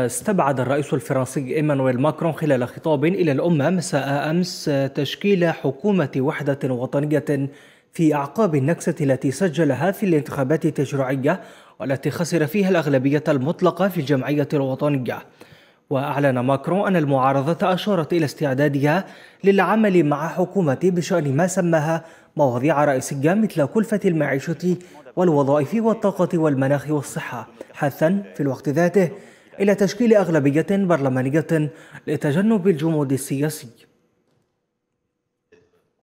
استبعد الرئيس الفرنسي ايمانويل ماكرون خلال خطاب الى الامه مساء امس تشكيل حكومه وحده وطنيه في اعقاب النكسه التي سجلها في الانتخابات التشريعيه والتي خسر فيها الاغلبيه المطلقه في الجمعيه الوطنيه. واعلن ماكرون ان المعارضه اشارت الى استعدادها للعمل مع حكومته بشان ما سماها مواضيع رئيسيه مثل كلفه المعيشه والوظائف والطاقه والمناخ والصحه، حثا في الوقت ذاته إلى تشكيل أغلبية برلمانية لتجنب الجمود السياسي